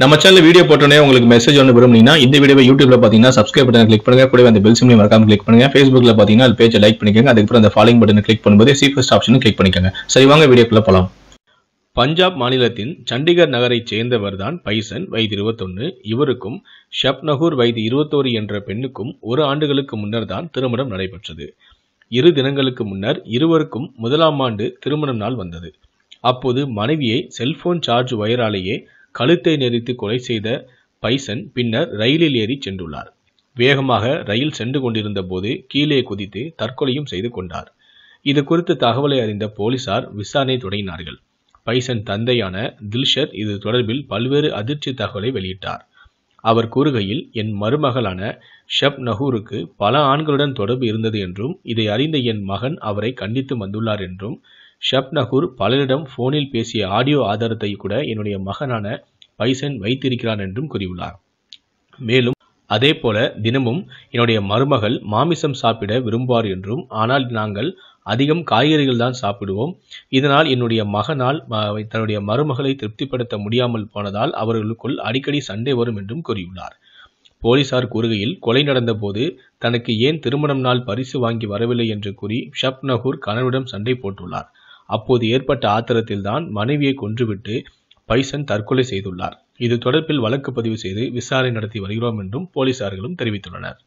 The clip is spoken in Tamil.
நம்ம சேனல் வீடியோ போட்டோன்னே உங்களுக்கு மெசேஜ் ஒன்று விரும்புனீங்கன்னா இந்த வீடியோ யூடியூப்ல பார்த்தீங்கன்னா சப்ஸ்கிரைப் பட்டன் கிளிக் பண்ணுங்க கூட அந்த பெல் சிம்லையும் மறக்காம கிளிக் பண்ணுங்க ஃபேஸ்புக்ல பார்த்தீங்கன்னா அது பேஜை லைக் பண்ணிக்கோங்க அதுக்கப்புறம் அந்த ஃபாலோயிங் பட்டன் கிளிக் பண்ணும்போது சீஃபஸ்ட் ஆப்ஷனும் கிளிக் பண்ணிக்கோங்க சரி வாங்க வீடியோக்குள்ள போகலாம் பஞ்சாப் மாநிலத்தின் சண்டிகர் நகரைச் சேர்ந்தவர் தான் பைசன் வயது இருபத்தொன்னு இவருக்கும் ஷப்நகூர் வயது இருபத்தோரு என்ற பெண்ணுக்கும் ஒரு ஆண்டுகளுக்கு முன்னர் தான் திருமணம் நடைபெற்றது இரு தினங்களுக்கு முன்னர் இருவருக்கும் முதலாம் ஆண்டு திருமணம் நாள் வந்தது அப்போது மனைவியை செல்போன் சார்ஜ் ஒயராலேயே கழுத்தை நெறித்து கொலை செய்த பைசன் பின்னர் ரயிலில் ஏறி சென்றுள்ளார் வேகமாக ரயில் சென்று கொண்டிருந்த போது கீழே குதித்து தற்கொலையும் செய்து கொண்டார் இது குறித்து தகவலை அறிந்த போலீசார் விசாரணை தொடங்கினார்கள் பைசன் தந்தையான தில்ஷத் இது தொடர்பில் பல்வேறு அதிர்ச்சி தகவலை வெளியிட்டார் அவர் கூறுகையில் என் மருமகளான ஷப் நகூருக்கு பல ஆண்களுடன் தொடர்பு இருந்தது என்றும் இதை அறிந்த என் மகன் அவரை கண்டித்து வந்துள்ளார் என்றும் ஷப் நகூர் பலரிடம் ஃபோனில் பேசிய ஆடியோ ஆதாரத்தை கூட என்னுடைய மகனான பைசன் வைத்திருக்கிறான் என்றும் கூறியுள்ளார் மேலும் அதே போல தினமும் என்னுடைய மருமகள் மாமிசம் சாப்பிட விரும்புவார் என்றும் ஆனால் நாங்கள் அதிகம் காய்கறிகள் தான் சாப்பிடுவோம் இதனால் என்னுடைய மகனால் தன்னுடைய மருமகளை திருப்திப்படுத்த முடியாமல் போனதால் அவர்களுக்குள் அடிக்கடி சண்டை வரும் என்றும் கூறியுள்ளார் போலீசார் கூறுகையில் கொலை நடந்தபோது தனக்கு ஏன் திருமணம் நாள் பரிசு வாங்கி வரவில்லை என்று கூறி ஷப் நகூர் கணவனிடம் சண்டை போட்டுள்ளார் அப்போது ஏற்பட்ட ஆத்திரத்தில்தான் மனைவியை கொன்றுவிட்டு பைசன் தற்கொலை செய்துள்ளார் இது தொடர்பில் வழக்கு பதிவு செய்து விசாரணை நடத்தி வருகிறோம் என்றும் போலீசார்களும் தெரிவித்துள்ளனர்